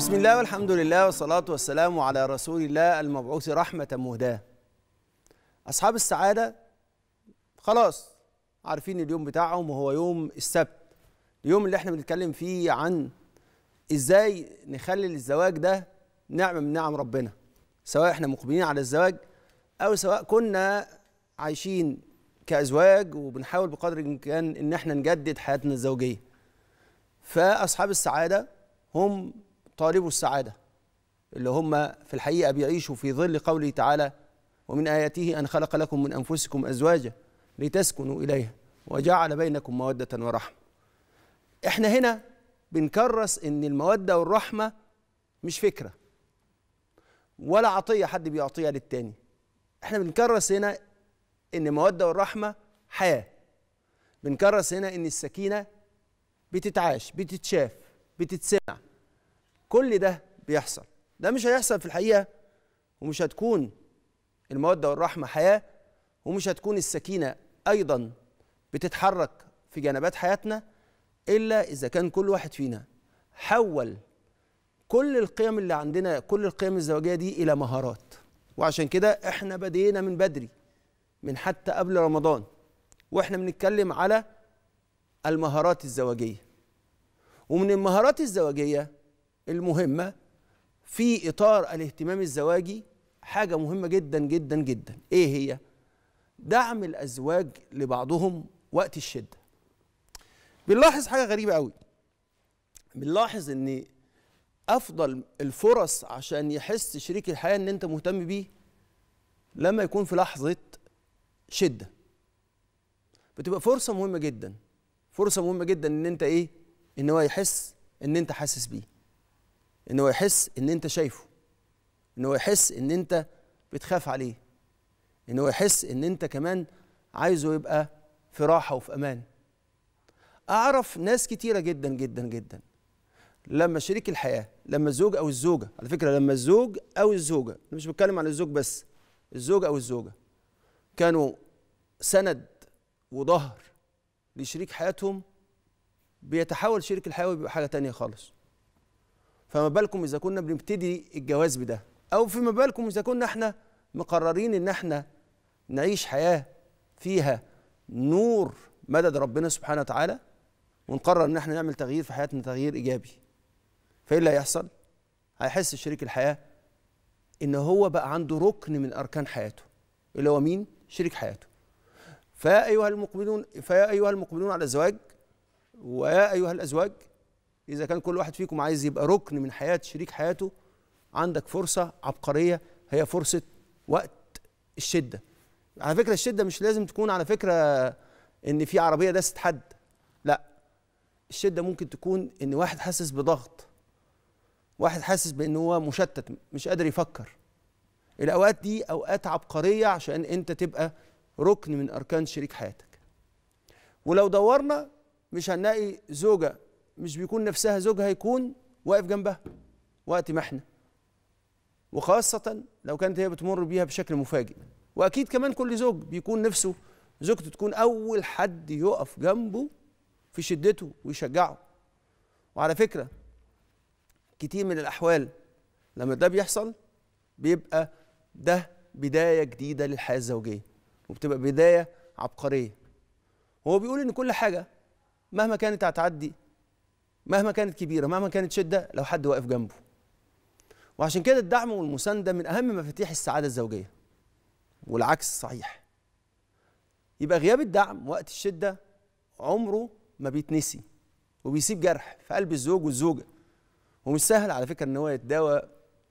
بسم الله والحمد لله والصلاة والسلام على رسول الله المبعوث رحمة مهداة أصحاب السعادة خلاص عارفين اليوم بتاعهم وهو يوم السبت اليوم اللي احنا بنتكلم فيه عن ازاي نخلي الزواج ده نعمة من نعم ربنا سواء احنا مقبلين على الزواج أو سواء كنا عايشين كأزواج وبنحاول بقدر الإمكان إن احنا نجدد حياتنا الزوجية فأصحاب السعادة هم طالبوا السعادة اللي هم في الحقيقة بيعيشوا في ظل قوله تعالى ومن آياته أن خلق لكم من أنفسكم أزواجا لتسكنوا إليها وجعل بينكم مودة ورحمة إحنا هنا بنكرس إن المودة والرحمة مش فكرة ولا عطية حد بيعطيها للتاني إحنا بنكرس هنا إن المودة والرحمة حياة بنكرس هنا إن السكينة بتتعاش بتتشاف بتتسمع كل ده بيحصل ده مش هيحصل في الحقيقة ومش هتكون المودة والرحمة حياة ومش هتكون السكينة أيضا بتتحرك في جنبات حياتنا إلا إذا كان كل واحد فينا حول كل القيم اللي عندنا كل القيم الزوجية دي إلى مهارات وعشان كده إحنا بدينا من بدري من حتى قبل رمضان وإحنا بنتكلم على المهارات الزوجية ومن المهارات الزوجية المهمة في إطار الاهتمام الزواجي حاجة مهمة جدا جدا جدا إيه هي؟ دعم الأزواج لبعضهم وقت الشدة بنلاحظ حاجة غريبة قوي بنلاحظ إن أفضل الفرص عشان يحس شريك الحياة إن أنت مهتم بيه لما يكون في لحظة شدة بتبقى فرصة مهمة جدا فرصة مهمة جدا إن أنت إيه؟ إن هو يحس إن أنت حاسس بيه ان هو يحس ان انت شايفه ان هو يحس ان انت بتخاف عليه ان هو يحس ان انت كمان عايزه يبقى في راحه وفي امان اعرف ناس كتيره جدا جدا جدا لما شريك الحياه لما الزوج او الزوجه على فكره لما الزوج او الزوجه انا مش بتكلم عن الزوج بس الزوج او الزوجه كانوا سند وظهر لشريك حياتهم بيتحول شريك الحياه ويبقى حاجه تانية خالص فما بالكم اذا كنا بنبتدي الجواز بده او فيما بالكم اذا كنا احنا مقررين ان احنا نعيش حياه فيها نور مدد ربنا سبحانه وتعالى ونقرر ان احنا نعمل تغيير في حياتنا تغيير ايجابي فايه اللي هيحصل هيحس شريك الحياه ان هو بقى عنده ركن من اركان حياته اللي هو مين شريك حياته فيا ايها المقبلون فيا ايها المقبلون على الزواج ويا ايها الازواج إذا كان كل واحد فيكم عايز يبقى ركن من حياة شريك حياته عندك فرصة عبقرية هي فرصة وقت الشدة على فكرة الشدة مش لازم تكون على فكرة إن في عربية دست حد لا الشدة ممكن تكون إن واحد حاسس بضغط واحد حاسس بإن هو مشتت مش قادر يفكر الأوقات دي أوقات عبقرية عشان أنت تبقى ركن من أركان شريك حياتك ولو دورنا مش هنلاقي زوجة مش بيكون نفسها زوجها يكون واقف جنبها وقت ما احنا وخاصة لو كانت هي بتمر بيها بشكل مفاجئ وأكيد كمان كل زوج بيكون نفسه زوجته تكون أول حد يقف جنبه في شدته ويشجعه وعلى فكرة كتير من الأحوال لما ده بيحصل بيبقى ده بداية جديدة للحياة الزوجية وبتبقى بداية عبقرية هو بيقول إن كل حاجة مهما كانت هتعدي مهما كانت كبيره مهما كانت شده لو حد واقف جنبه وعشان كده الدعم والمسانده من اهم مفاتيح السعاده الزوجيه والعكس صحيح يبقى غياب الدعم وقت الشده عمره ما بيتنسي وبيسيب جرح في قلب الزوج والزوجه ومش سهل على فكره ان هو يتداوى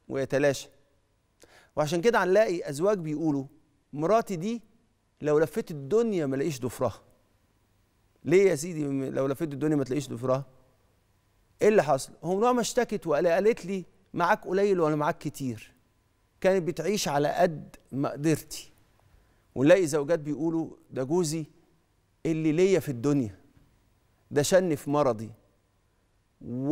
ويتلاشى وعشان كده هنلاقي ازواج بيقولوا مراتي دي لو لفيت الدنيا ما لاقيش ضفرها ليه يا سيدي لو لفيت الدنيا ما تلاقيش ضفرها ايه اللي حصل هم ما اشتكت وقالت لي معاك قليل ولا معاك كتير كانت بتعيش على قد مقدرتي ونلاقي زوجات بيقولوا ده جوزي اللي ليا في الدنيا ده شن في مرضي و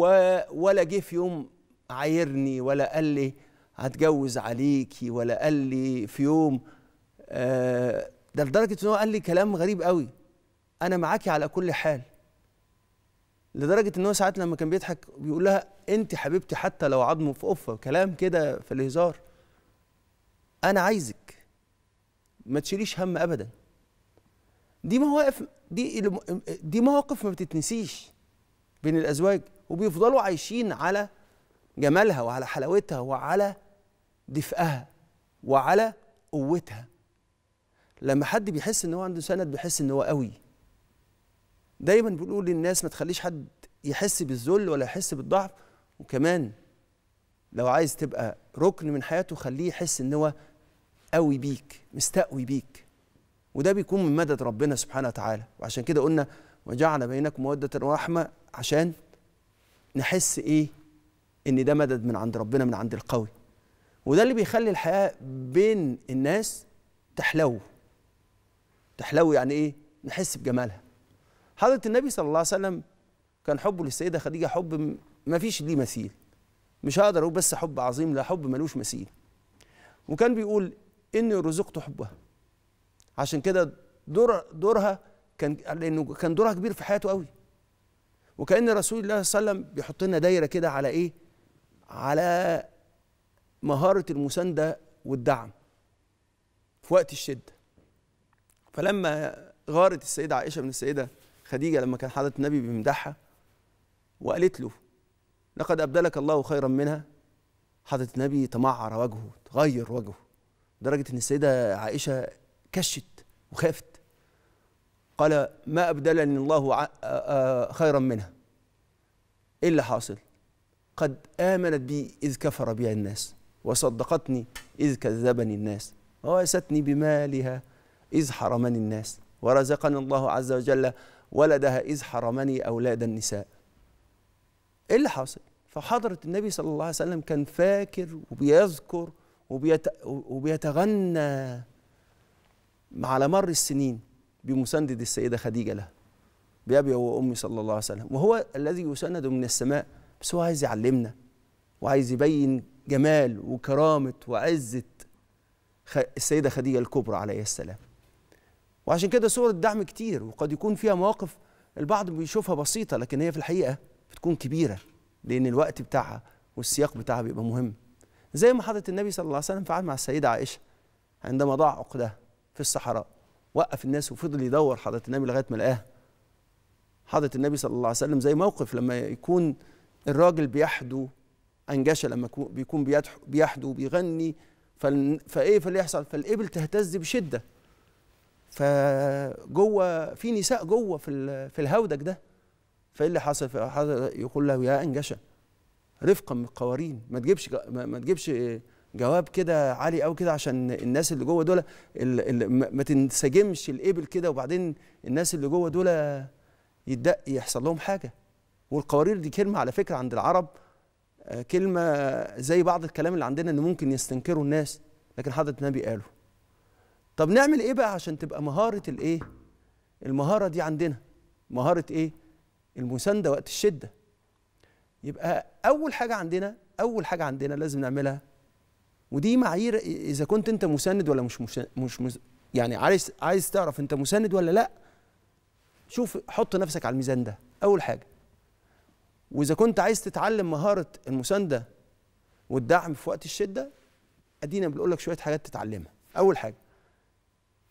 ولا جه في يوم عايرني ولا قال لي هتجوز عليكي ولا قال لي في يوم آه ده لدرجه ان هو قال لي كلام غريب قوي انا معاكي على كل حال لدرجه ان هو ساعات لما كان بيضحك بيقول لها انت حبيبتي حتى لو عظمه في قفه كلام كده في الهزار انا عايزك ما تشيليش هم ابدا دي مواقف دي دي مواقف ما بتتنسيش بين الازواج وبيفضلوا عايشين على جمالها وعلى حلاوتها وعلى دفئها وعلى قوتها لما حد بيحس ان هو عنده سند بيحس ان هو قوي دايما بنقول للناس ما تخليش حد يحس بالذل ولا يحس بالضعف وكمان لو عايز تبقى ركن من حياته خليه يحس ان هو قوي بيك مستقوي بيك وده بيكون من مدد ربنا سبحانه وتعالى وعشان كده قلنا وجعل بينكم مودة ورحمة عشان نحس ايه ان ده مدد من عند ربنا من عند القوي وده اللي بيخلي الحياة بين الناس تحلو تحلو يعني ايه نحس بجمالها حضرة النبي صلى الله عليه وسلم كان حبه للسيدة خديجة حب ما فيش ليه مثيل مش هقدر أقول بس حب عظيم لا حب ملوش مثيل وكان بيقول إني رزقت حبها عشان كده دور دورها كان لأنه كان دورها كبير في حياته قوي وكأن رسول الله صلى الله عليه وسلم بيحط لنا دايرة كده على إيه على مهارة المساندة والدعم في وقت الشدة فلما غارت السيدة عائشة من السيدة خديجة لما كان حضرة النبي بيمدحها وقالت له لقد أبدلك الله خيرا منها حضرة النبي تمعر وجهه تغير وجهه لدرجة أن السيدة عائشة كشت وخافت قال ما أبدلني الله خيرا منها إيه اللي حاصل قد آمنت بي إذ كفر بها الناس وصدقتني إذ كذبني الناس وواستني بمالها إذ حرمني الناس ورزقني الله عز وجل ولدها إذ حرمني أولاد النساء إيه اللي حصل فحضرة النبي صلى الله عليه وسلم كان فاكر وبيذكر وبيت... وبيتغنى على مر السنين بمسندد السيدة خديجة له بأبي وأمي صلى الله عليه وسلم وهو الذي يسند من السماء بس هو عايز يعلمنا وعايز يبين جمال وكرامة وعزة السيدة خديجة الكبرى عليها السلام وعشان كده صور الدعم كتير وقد يكون فيها مواقف البعض بيشوفها بسيطة لكن هي في الحقيقة بتكون كبيرة لأن الوقت بتاعها والسياق بتاعها بيبقى مهم زي ما حضرة النبي صلى الله عليه وسلم فعل مع السيدة عائشة عندما ضاع عقده في الصحراء وقف الناس وفضل يدور حضرة النبي لغاية ما لقاها حضرة النبي صلى الله عليه وسلم زي موقف لما يكون الراجل بيحدو أنجشة لما بيكون بيحدو بيغني فايه فاللي يحصل فالإبل تهتز بشدة فجوه في نساء جوه في في الهودج ده فايه اللي حصل يقول له يا انجشه رفقا من القوارين ما تجيبش ما تجيبش جواب كده عالي قوي كده عشان الناس اللي جوه دول ما تنسجمش الابل كده وبعدين الناس اللي جوه دول يتدق يحصل لهم حاجه والقوارير دي كلمه على فكره عند العرب آه، كلمه زي بعض الكلام اللي عندنا ان ممكن يستنكروا الناس لكن حضره النبي قاله طب نعمل ايه بقى عشان تبقى مهاره الايه المهاره دي عندنا مهاره ايه المسانده وقت الشده يبقى اول حاجه عندنا اول حاجه عندنا لازم نعملها ودي معايير اذا كنت انت مساند ولا مش مش يعني عايز عايز تعرف انت مساند ولا لا شوف حط نفسك على الميزان ده اول حاجه واذا كنت عايز تتعلم مهاره المسانده والدعم في وقت الشده ادينا بنقول لك شويه حاجات تتعلمها اول حاجه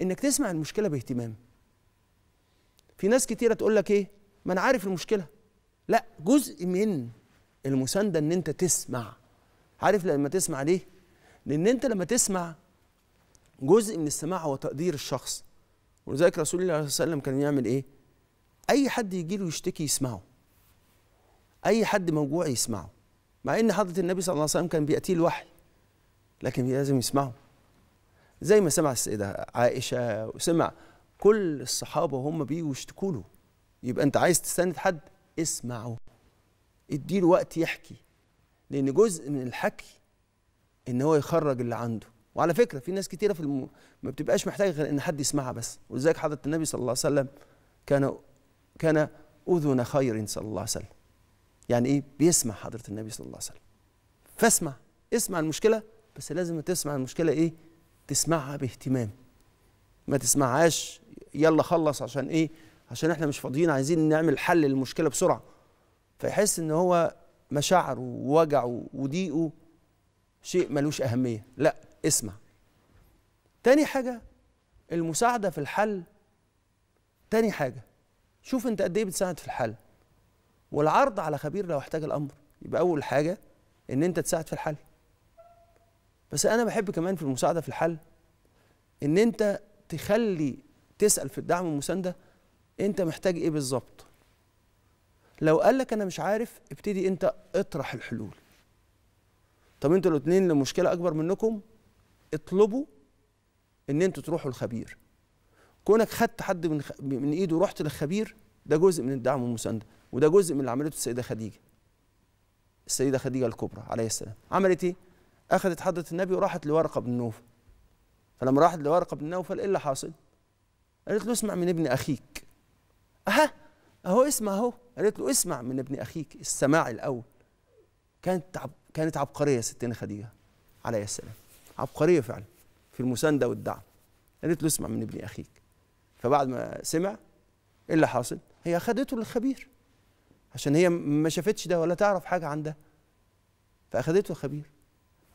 انك تسمع المشكله باهتمام في ناس كتيره تقول لك ايه ما انا عارف المشكله لا جزء من المسانده ان انت تسمع عارف لما تسمع ليه لان انت لما تسمع جزء من السماع هو تقدير الشخص ولذلك رسول الله صلى الله عليه وسلم كان يعمل ايه اي حد يجي له يشتكي يسمعه اي حد موجوع يسمعه مع ان حضره النبي صلى الله عليه وسلم كان بياتيه الوحي لكن لازم يسمعه زي ما سمع السيده عائشه وسمع كل الصحابه وهم بيجوا يشتكوا له يبقى انت عايز تستند حد اسمعه اديله وقت يحكي لان جزء من الحكي ان هو يخرج اللي عنده وعلى فكره في ناس كتيره في الم... ما بتبقاش محتاجه غير ان حد يسمعها بس ولذلك حضره النبي صلى الله عليه وسلم كان كان اذن خير صلى الله عليه وسلم يعني ايه بيسمع حضره النبي صلى الله عليه وسلم فاسمع اسمع المشكله بس لازم تسمع المشكله ايه تسمعها باهتمام ما تسمعهاش يلا خلص عشان ايه عشان احنا مش فاضيين عايزين نعمل حل للمشكله بسرعه فيحس ان هو مشاعره ووجعه وضيقه شيء ملوش اهميه لا اسمع تاني حاجه المساعده في الحل تاني حاجه شوف انت قد ايه بتساعد في الحل والعرض على خبير لو احتاج الامر يبقى اول حاجه ان انت تساعد في الحل بس انا بحب كمان في المساعده في الحل ان انت تخلي تسال في الدعم والمسانده انت محتاج ايه بالظبط لو قال لك انا مش عارف ابتدي انت اطرح الحلول طب انتوا الاثنين لمشكله اكبر منكم اطلبوا ان انتوا تروحوا الخبير كونك خدت حد من خ... من ايده ورحت للخبير ده جزء من الدعم والمسانده وده جزء من اللي عملته السيده خديجه السيده خديجه الكبرى عليها السلام عملت ايه اخذت حضره النبي وراحت لورقه بن نوفل فلما راحت لورقه بن نوفل ايه اللي حاصل؟ قالت له اسمع من ابن اخيك اها اهو اسمع اهو قالت له اسمع من ابن اخيك السماع الاول كانت عب... كانت عبقريه ستنا خديجه عليه السلام عبقريه فعلا في المسانده والدعم قالت له اسمع من ابن اخيك فبعد ما سمع ايه اللي حاصل؟ هي اخذته للخبير عشان هي ما شافتش ده ولا تعرف حاجه عن ده فاخذته الخبير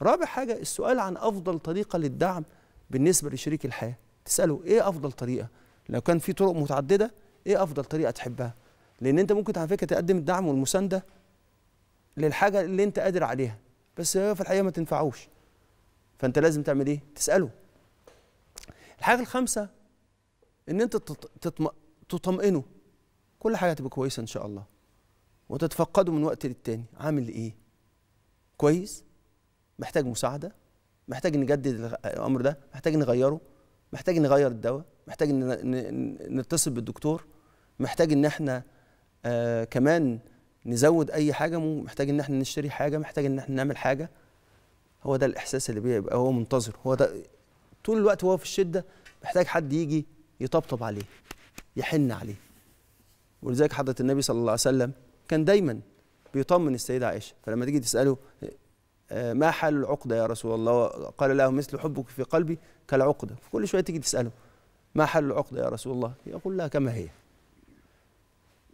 رابع حاجة السؤال عن أفضل طريقة للدعم بالنسبة لشريك الحياة تسأله إيه أفضل طريقة لو كان في طرق متعددة إيه أفضل طريقة تحبها لأن أنت ممكن على فكرة تقدم الدعم والمساندة للحاجة اللي أنت قادر عليها بس هي في الحقيقة ما تنفعوش فأنت لازم تعمل إيه تسأله الحاجة الخامسة إن أنت تطم... تطمئنه كل حاجة هتبقى كويسة إن شاء الله وتتفقده من وقت للتاني عامل إيه كويس محتاج مساعده محتاج نجدد الامر ده محتاج نغيره محتاج نغير الدواء محتاج نتصل بالدكتور محتاج ان احنا آه كمان نزود اي حاجه محتاج ان احنا نشتري حاجه محتاج ان احنا نعمل حاجه هو ده الاحساس اللي بيبقى هو منتظر هو ده طول الوقت وهو في الشده محتاج حد يجي يطبطب عليه يحن عليه ولذلك حضره النبي صلى الله عليه وسلم كان دايما بيطمن السيده عائشه فلما تيجي تساله ما حال العقده يا رسول الله قال له مثل حبك في قلبي كالعقده فكل شويه تيجي تساله ما حال العقده يا رسول الله يقول لها كما هي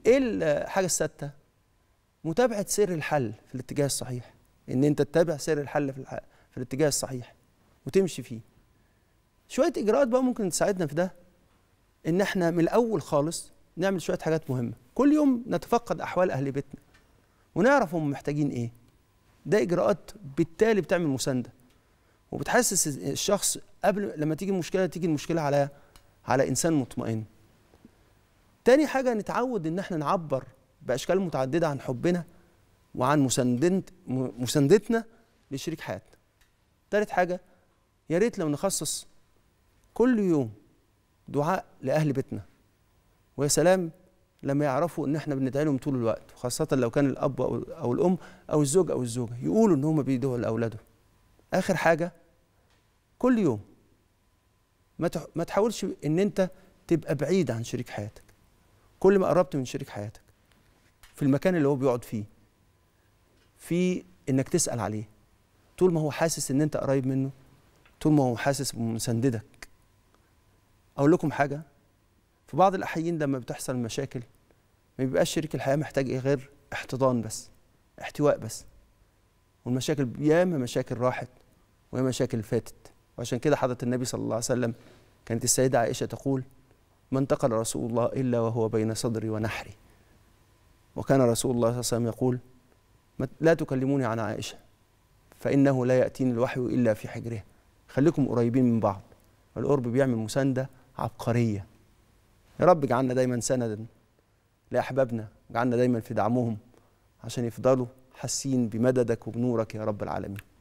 ايه الحاجه السادسه متابعه سر الحل في الاتجاه الصحيح ان انت تتابع سر الحل في, في الاتجاه الصحيح وتمشي فيه شويه اجراءات بقى ممكن تساعدنا في ده ان احنا من الاول خالص نعمل شويه حاجات مهمه كل يوم نتفقد احوال اهل بيتنا ونعرف هم محتاجين ايه ده اجراءات بالتالي بتعمل مسانده وبتحسس الشخص قبل لما تيجي المشكله تيجي المشكله على على انسان مطمئن تاني حاجه نتعود ان احنا نعبر باشكال متعدده عن حبنا وعن مساندت مساندتنا لشريك حياتنا تالت حاجه يا ريت لو نخصص كل يوم دعاء لاهل بيتنا ويا سلام لما يعرفوا ان احنا بندعي لهم طول الوقت وخاصه لو كان الاب او, الام او الزوج او الزوجه يقولوا ان هم بيدعوا لاولادهم اخر حاجه كل يوم ما ما تحاولش ان انت تبقى بعيد عن شريك حياتك كل ما قربت من شريك حياتك في المكان اللي هو بيقعد فيه في انك تسال عليه طول ما هو حاسس ان انت قريب منه طول ما هو حاسس بمساندتك اقول لكم حاجه في بعض الأحيان لما بتحصل مشاكل ما بيبقاش شريك الحياة محتاج إيه غير احتضان بس احتواء بس والمشاكل ياما مشاكل راحت ويا مشاكل فاتت وعشان كده حضرة النبي صلى الله عليه وسلم كانت السيدة عائشة تقول ما انتقل رسول الله إلا وهو بين صدري ونحري وكان رسول الله صلى الله عليه وسلم يقول لا تكلموني عن عائشة فإنه لا يأتيني الوحي إلا في حجرها خليكم قريبين من بعض القرب بيعمل مساندة عبقرية يا رب اجعلنا دايما سندا لأحبابنا اجعلنا دايما في دعمهم عشان يفضلوا حاسين بمددك وبنورك يا رب العالمين